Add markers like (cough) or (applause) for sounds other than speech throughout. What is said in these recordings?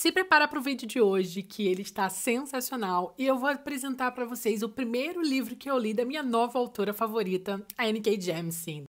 Se prepara para o vídeo de hoje, que ele está sensacional, e eu vou apresentar para vocês o primeiro livro que eu li da minha nova autora favorita, a N.K. Jemisin.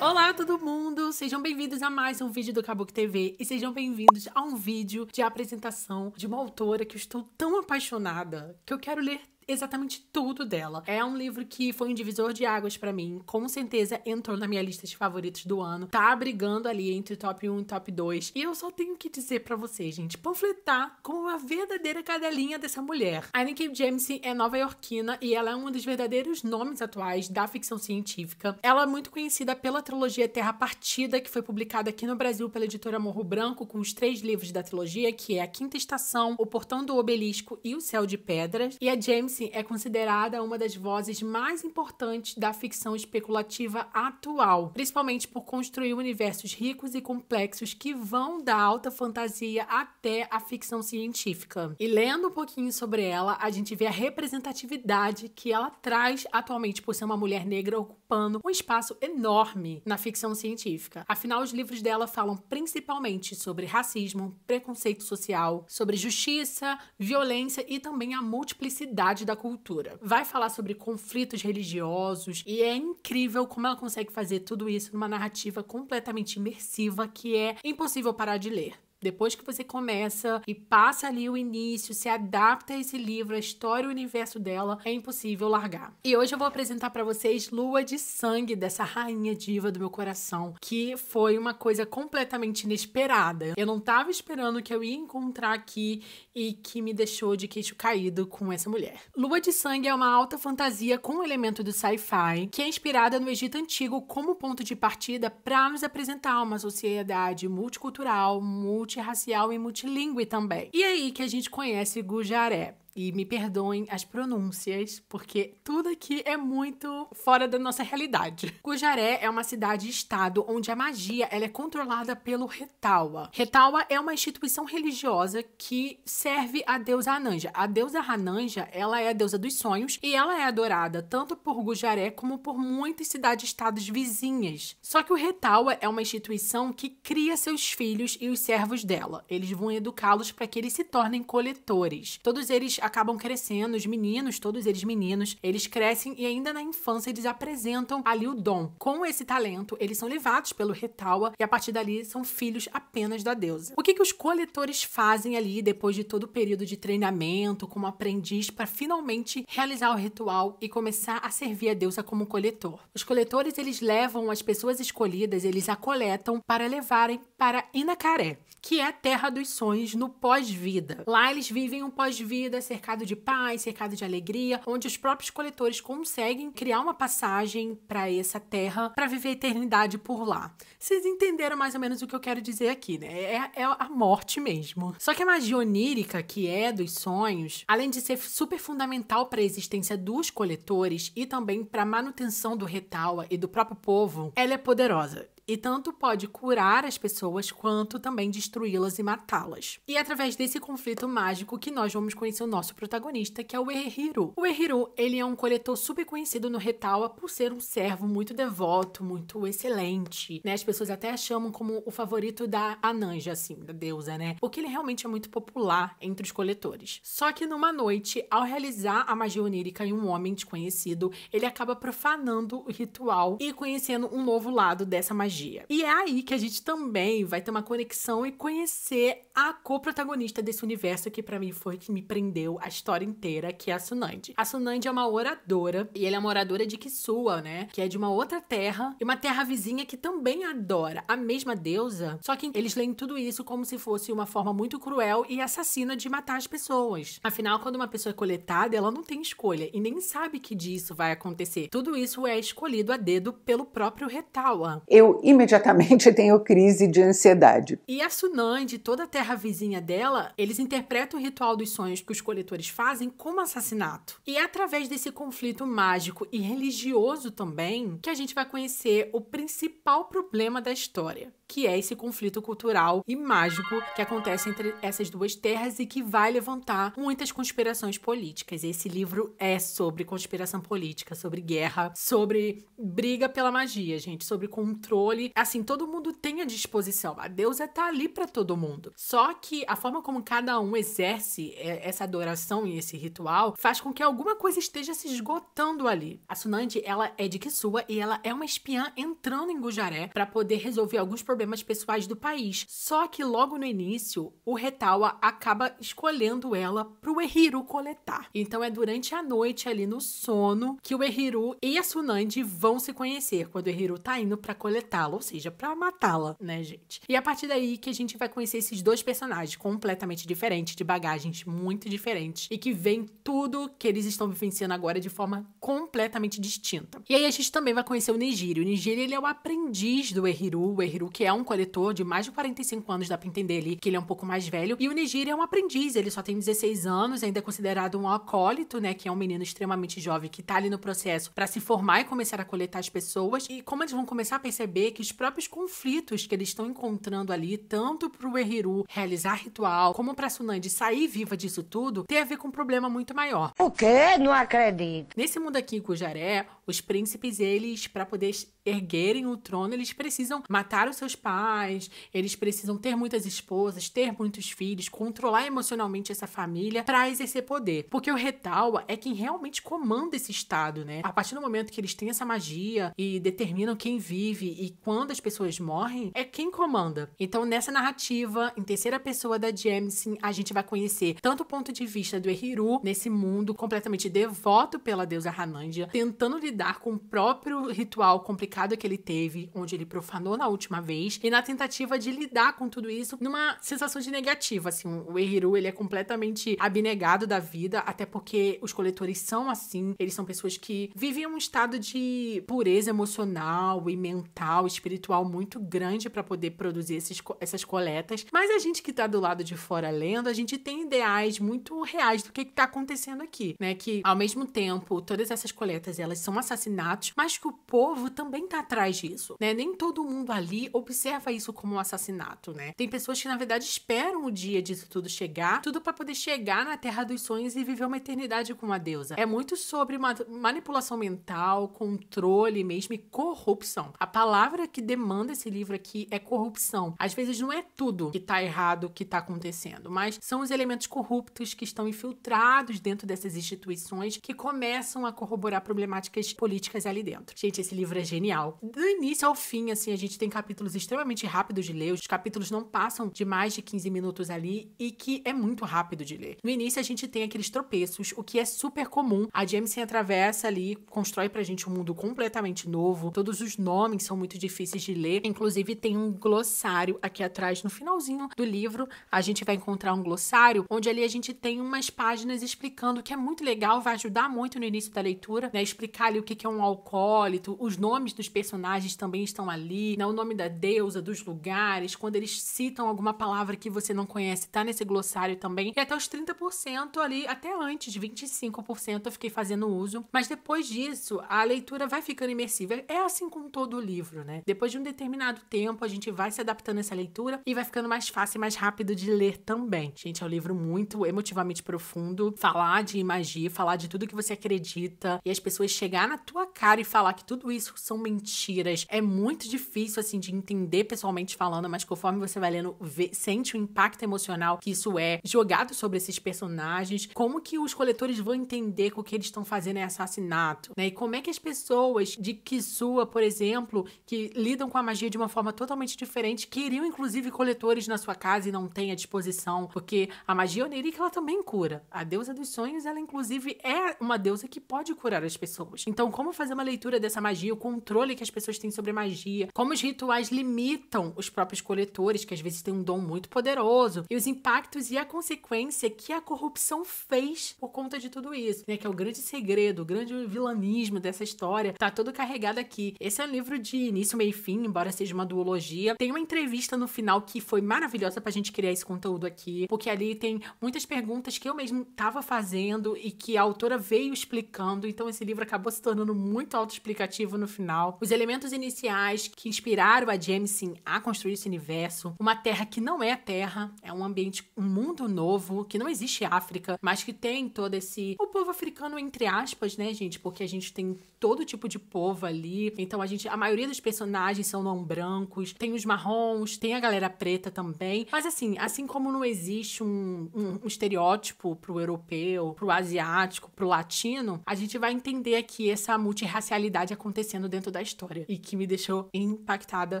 Olá, todo mundo! Sejam bem-vindos a mais um vídeo do Kabuki TV e sejam bem-vindos a um vídeo de apresentação de uma autora que eu estou tão apaixonada que eu quero ler exatamente tudo dela. É um livro que foi um divisor de águas para mim. Com certeza entrou na minha lista de favoritos do ano. Tá brigando ali entre top 1 e top 2. E eu só tenho que dizer para vocês, gente, panfletar como uma verdadeira cadelinha dessa mulher. A Nikki Jameson é nova iorquina e ela é um dos verdadeiros nomes atuais da ficção científica. Ela é muito conhecida pela trilogia Terra Partida, que foi publicada aqui no Brasil pela editora Morro Branco, com os três livros da trilogia, que é A Quinta Estação, O Portão do Obelisco e O Céu de Pedras. E a Jameson é considerada uma das vozes mais importantes da ficção especulativa atual, principalmente por construir universos ricos e complexos que vão da alta fantasia até a ficção científica. E lendo um pouquinho sobre ela, a gente vê a representatividade que ela traz atualmente por ser uma mulher negra ocupando um espaço enorme na ficção científica. Afinal, os livros dela falam principalmente sobre racismo, preconceito social, sobre justiça, violência e também a multiplicidade da cultura. Vai falar sobre conflitos religiosos e é incrível como ela consegue fazer tudo isso numa narrativa completamente imersiva que é impossível parar de ler. Depois que você começa e passa ali o início, se adapta a esse livro, a história e o universo dela, é impossível largar. E hoje eu vou apresentar para vocês Lua de Sangue, dessa rainha diva do meu coração, que foi uma coisa completamente inesperada. Eu não tava esperando que eu ia encontrar aqui e que me deixou de queixo caído com essa mulher. Lua de Sangue é uma alta fantasia com um elemento do sci-fi, que é inspirada no Egito Antigo como ponto de partida para nos apresentar uma sociedade multicultural, multicultural multirracial e multilingüe também. E é aí que a gente conhece Gujaré. E me perdoem as pronúncias, porque tudo aqui é muito fora da nossa realidade. Gujaré é uma cidade-estado onde a magia ela é controlada pelo Retawa. Retawa é uma instituição religiosa que serve a deusa Ananja. A deusa Hananja, ela é a deusa dos sonhos e ela é adorada tanto por Gujaré como por muitas cidades-estados vizinhas. Só que o Retawa é uma instituição que cria seus filhos e os servos dela. Eles vão educá-los para que eles se tornem coletores. Todos eles acabam crescendo, os meninos, todos eles meninos, eles crescem e ainda na infância eles apresentam ali o dom. Com esse talento, eles são levados pelo Retawa e a partir dali são filhos apenas da deusa. O que, que os coletores fazem ali depois de todo o período de treinamento como aprendiz para finalmente realizar o ritual e começar a servir a deusa como coletor? Os coletores eles levam as pessoas escolhidas, eles a coletam para levarem para Inacaré, que é a terra dos sonhos no pós-vida. Lá eles vivem um pós-vida, se cercado de paz, cercado de alegria, onde os próprios coletores conseguem criar uma passagem para essa terra para viver a eternidade por lá. Vocês entenderam mais ou menos o que eu quero dizer aqui, né? É, é, é a morte mesmo. Só que a magia onírica, que é dos sonhos, além de ser super fundamental para a existência dos coletores e também para a manutenção do Retawa e do próprio povo, ela é poderosa e tanto pode curar as pessoas quanto também destruí-las e matá-las. E é através desse conflito mágico que nós vamos conhecer o nosso protagonista, que é o Ehiru. O Ehiru, ele é um coletor super conhecido no Retawa por ser um servo muito devoto, muito excelente, né? As pessoas até chamam como o favorito da Ananja, assim, da deusa, né? Porque ele realmente é muito popular entre os coletores. Só que numa noite, ao realizar a magia onírica em um homem desconhecido, ele acaba profanando o ritual e conhecendo um novo lado dessa magia magia. E é aí que a gente também vai ter uma conexão e conhecer a co-protagonista desse universo que para mim foi que me prendeu a história inteira, que é a Sunandi. A Sunandi é uma oradora e ela é uma oradora de Kisua, né? Que é de uma outra terra e uma terra vizinha que também adora a mesma deusa, só que eles leem tudo isso como se fosse uma forma muito cruel e assassina de matar as pessoas. Afinal, quando uma pessoa é coletada, ela não tem escolha e nem sabe que disso vai acontecer. Tudo isso é escolhido a dedo pelo próprio Retawa. Eu imediatamente (laughs) tenho crise de ansiedade. E a tsunami de toda a terra vizinha dela, eles interpretam o ritual dos sonhos que os coletores fazem como assassinato. E é através desse conflito mágico e religioso também que a gente vai conhecer o principal problema da história que é esse conflito cultural e mágico que acontece entre essas duas terras e que vai levantar muitas conspirações políticas. Esse livro é sobre conspiração política, sobre guerra, sobre briga pela magia, gente, sobre controle. Assim, todo mundo tem a disposição. A deusa tá ali para todo mundo. Só que a forma como cada um exerce é, essa adoração e esse ritual faz com que alguma coisa esteja se esgotando ali. A Sunandi, ela é de Kisua e ela é uma espiã entrando em Gujaré para poder resolver alguns problemas problemas pessoais do país. Só que logo no início, o Retawa acaba escolhendo ela pro Ehiru coletar. Então é durante a noite ali no sono que o Ehiru e a Tsunandi vão se conhecer, quando o Ehiru tá indo para coletá-la, ou seja, para matá-la, né, gente? E a partir daí que a gente vai conhecer esses dois personagens completamente diferentes, de bagagens muito diferentes e que vem tudo que eles estão vivenciando agora de forma completamente distinta. E aí a gente também vai conhecer o Nigiri. O Nigiri ele é o aprendiz do Ehiru, o Ehiru que é um coletor de mais de 45 anos, dá pra entender ali que ele é um pouco mais velho. E o Nigiri é um aprendiz, ele só tem 16 anos, ainda é considerado um acólito, né? Que é um menino extremamente jovem que tá ali no processo para se formar e começar a coletar as pessoas. E como eles vão começar a perceber que os próprios conflitos que eles estão encontrando ali, tanto pro Ehiru realizar ritual, como pra Sunandi sair viva disso tudo, tem a ver com um problema muito maior. O quê? Não acredito. Nesse mundo aqui em Cujaré, os príncipes, eles, para poder erguerem o trono, eles precisam matar os seus pais, eles precisam ter muitas esposas, ter muitos filhos, controlar emocionalmente essa família para exercer poder. Porque o Retawa é quem realmente comanda esse estado, né? A partir do momento que eles têm essa magia e determinam quem vive e quando as pessoas morrem, é quem comanda. Então, nessa narrativa, em terceira pessoa da Jameson, a gente vai conhecer tanto o ponto de vista do Ehiru nesse mundo completamente devoto pela deusa Hanandia, tentando lidar lidar com o próprio ritual complicado que ele teve, onde ele profanou na última vez, e na tentativa de lidar com tudo isso numa sensação de negativa, assim, o Ehiru, ele é completamente abnegado da vida, até porque os coletores são assim, eles são pessoas que vivem um estado de pureza emocional e mental, espiritual muito grande para poder produzir esses, essas coletas, mas a gente que tá do lado de fora lendo, a gente tem ideais muito reais do que, que tá acontecendo aqui, né, que ao mesmo tempo, todas essas coletas, elas são assassinatos, mas que o povo também está atrás disso, né? Nem todo mundo ali observa isso como um assassinato, né? Tem pessoas que na verdade esperam o dia disso tudo chegar, tudo para poder chegar na terra dos sonhos e viver uma eternidade com a deusa. É muito sobre ma manipulação mental, controle mesmo e corrupção. A palavra que demanda esse livro aqui é corrupção. Às vezes não é tudo que está errado que está acontecendo, mas são os elementos corruptos que estão infiltrados dentro dessas instituições que começam a corroborar problemáticas políticas ali dentro. Gente, esse livro é genial. Do início ao fim, assim, a gente tem capítulos extremamente rápidos de ler, os capítulos não passam de mais de 15 minutos ali e que é muito rápido de ler. No início, a gente tem aqueles tropeços, o que é super comum. A Jameson atravessa ali, constrói pra gente um mundo completamente novo, todos os nomes são muito difíceis de ler, inclusive tem um glossário aqui atrás, no finalzinho do livro, a gente vai encontrar um glossário, onde ali a gente tem umas páginas explicando, que é muito legal, vai ajudar muito no início da leitura, né? Explicar ali o que é um alcoólito, os nomes dos personagens também estão ali, né? o nome da deusa, dos lugares, quando eles citam alguma palavra que você não conhece, tá nesse glossário também. E até os 30% ali, até antes, 25% eu fiquei fazendo uso. Mas depois disso, a leitura vai ficando imersiva. É assim com todo o livro, né? Depois de um determinado tempo, a gente vai se adaptando a essa leitura e vai ficando mais fácil e mais rápido de ler também. Gente, é um livro muito emotivamente profundo. Falar de magia, falar de tudo que você acredita e as pessoas chegar na tua cara e falar que tudo isso são mentiras. É muito difícil, assim, de entender pessoalmente falando, mas conforme você vai lendo, vê, sente o impacto emocional que isso é jogado sobre esses personagens. Como que os coletores vão entender que o que eles estão fazendo é assassinato, né? E como é que as pessoas de Kisua, por exemplo, que lidam com a magia de uma forma totalmente diferente, queriam inclusive coletores na sua casa e não têm à disposição, porque a magia onirica ela também cura. A deusa dos sonhos, ela inclusive é uma deusa que pode curar as pessoas. Então, como fazer uma leitura dessa magia, o controle que as pessoas têm sobre a magia, como os rituais limitam os próprios coletores, que às vezes têm um dom muito poderoso, e os impactos e a consequência que a corrupção fez por conta de tudo isso, né? Que é o grande segredo, o grande vilanismo dessa história, tá todo carregado aqui. Esse é um livro de início, meio e fim, embora seja uma duologia. Tem uma entrevista no final que foi maravilhosa pra gente criar esse conteúdo aqui, porque ali tem muitas perguntas que eu mesmo tava fazendo e que a autora veio explicando, então esse livro acabou se tornando muito autoexplicativo no final. Os elementos iniciais que inspiraram a Jameson a construir esse universo, uma terra que não é a Terra, é um ambiente, um mundo novo, que não existe África, mas que tem todo esse. O povo africano, entre aspas, né, gente? Porque a gente tem todo tipo de povo ali. Então a gente. A maioria dos personagens são não brancos, tem os marrons, tem a galera preta também. Mas assim, assim como não existe um, um, um estereótipo pro europeu, pro asiático, pro latino, a gente vai entender aqui essa multirracialidade acontecendo dentro da história e que me deixou impactada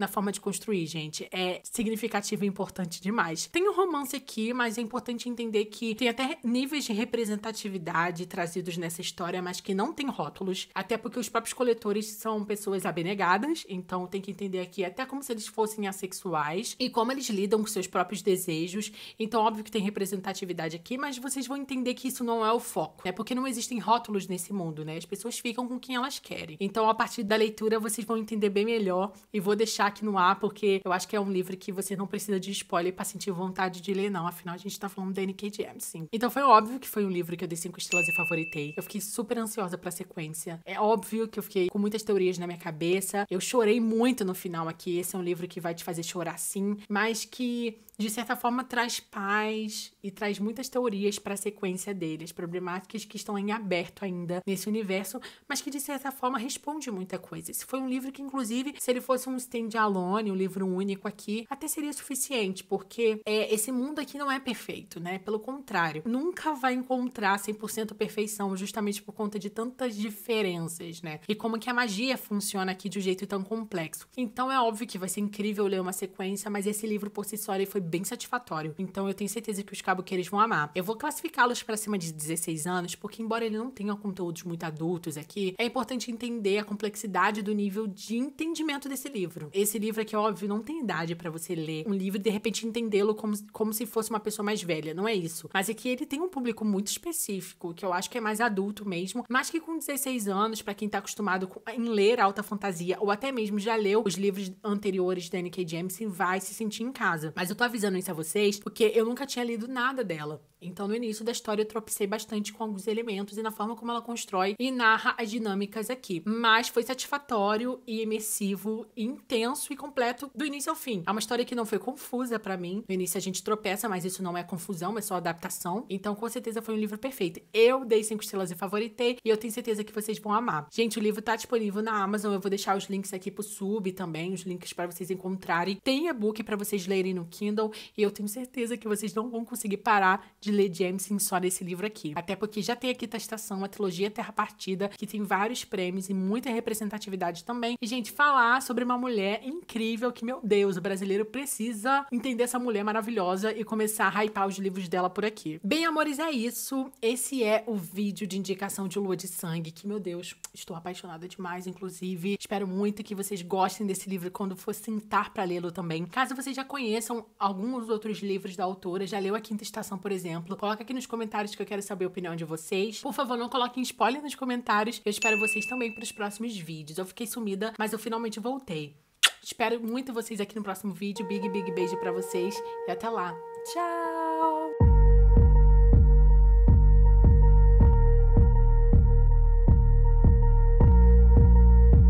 na forma de construir, gente. É significativo e importante demais. Tem um romance aqui, mas é importante entender que tem até níveis de representatividade trazidos nessa história, mas que não tem rótulos, até porque os próprios coletores são pessoas abnegadas, então tem que entender aqui até como se eles fossem assexuais e como eles lidam com seus próprios desejos. Então, óbvio que tem representatividade aqui, mas vocês vão entender que isso não é o foco, né? Porque não existem rótulos nesse mundo, né? As pessoas ficam com quem elas querem. Então, a partir da leitura, vocês vão entender bem melhor e vou deixar aqui no ar, porque eu acho que é um livro que você não precisa de spoiler para sentir vontade de ler, não. Afinal, a gente tá falando da N.K. James, Sim. Então, foi óbvio que foi um livro que eu dei cinco estrelas e favoritei. Eu fiquei super ansiosa pra sequência. É óbvio que eu fiquei com muitas teorias na minha cabeça. Eu chorei muito no final aqui. Esse é um livro que vai te fazer chorar sim, mas que de certa forma, traz paz e traz muitas teorias para a sequência dele, as problemáticas que estão em aberto ainda nesse universo, mas que de certa forma responde muita coisa. Esse foi um livro que, inclusive, se ele fosse um stand-alone, um livro único aqui, até seria suficiente, porque é, esse mundo aqui não é perfeito, né? Pelo contrário, nunca vai encontrar 100% perfeição, justamente por conta de tantas diferenças, né? E como que a magia funciona aqui de um jeito tão complexo. Então é óbvio que vai ser incrível ler uma sequência, mas esse livro por si só ele foi bem satisfatório. Então eu tenho certeza que os caboqueiros vão amar. Eu vou classificá-los para cima de 16 anos, porque embora ele não tenha conteúdos muito adultos aqui, é importante entender a complexidade do nível de entendimento desse livro. Esse livro aqui, óbvio, não tem idade para você ler um livro e de repente entendê-lo como, como se fosse uma pessoa mais velha, não é isso. Mas é que ele tem um público muito específico, que eu acho que é mais adulto mesmo, mas que com 16 anos, para quem tá acostumado com, em ler alta fantasia, ou até mesmo já leu os livros anteriores da N.K. Jameson, vai se sentir em casa. Mas eu tô avisando isso a vocês, porque eu nunca tinha lido nada dela. Então, no início da história, eu tropecei bastante com alguns elementos e na forma como ela constrói e narra as dinâmicas aqui. Mas foi satisfatório e imersivo, intenso e completo do início ao fim. É uma história que não foi confusa para mim. No início a gente tropeça, mas isso não é confusão, é só adaptação. Então, com certeza foi um livro perfeito. Eu dei cinco estrelas e favoritei, e eu tenho certeza que vocês vão amar. Gente, o livro tá disponível na Amazon. Eu vou deixar os links aqui pro sub também, os links para vocês encontrarem. Tem e-book para vocês lerem no Kindle e então, eu tenho certeza que vocês não vão conseguir parar de ler Jameson só nesse livro aqui. Até porque já tem aqui Quinta Estação, a trilogia Terra Partida, que tem vários prêmios e muita representatividade também. E, gente, falar sobre uma mulher incrível que, meu Deus, o brasileiro precisa entender essa mulher maravilhosa e começar a hypar os livros dela por aqui. Bem, amores, é isso. Esse é o vídeo de indicação de Lua de Sangue, que, meu Deus, estou apaixonada demais, inclusive. Espero muito que vocês gostem desse livro quando for sentar para lê-lo também. Caso vocês já conheçam alguns outros livros da autora, já leu A Quinta Estação, por exemplo. Coloca aqui nos comentários que eu quero saber a opinião de vocês. Por favor, não coloquem spoiler nos comentários. Eu espero vocês também para os próximos vídeos. Eu fiquei sumida, mas eu finalmente voltei. Espero muito vocês aqui no próximo vídeo. Big, big beijo para vocês e até lá. Tchau!